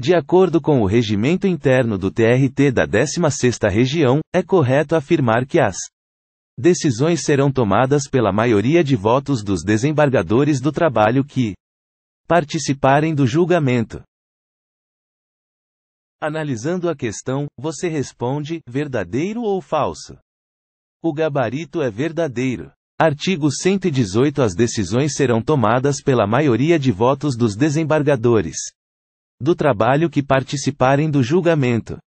De acordo com o regimento interno do TRT da 16ª Região, é correto afirmar que as decisões serão tomadas pela maioria de votos dos desembargadores do trabalho que participarem do julgamento. Analisando a questão, você responde: verdadeiro ou falso? O gabarito é verdadeiro. Artigo 118 As decisões serão tomadas pela maioria de votos dos desembargadores do trabalho que participarem do julgamento.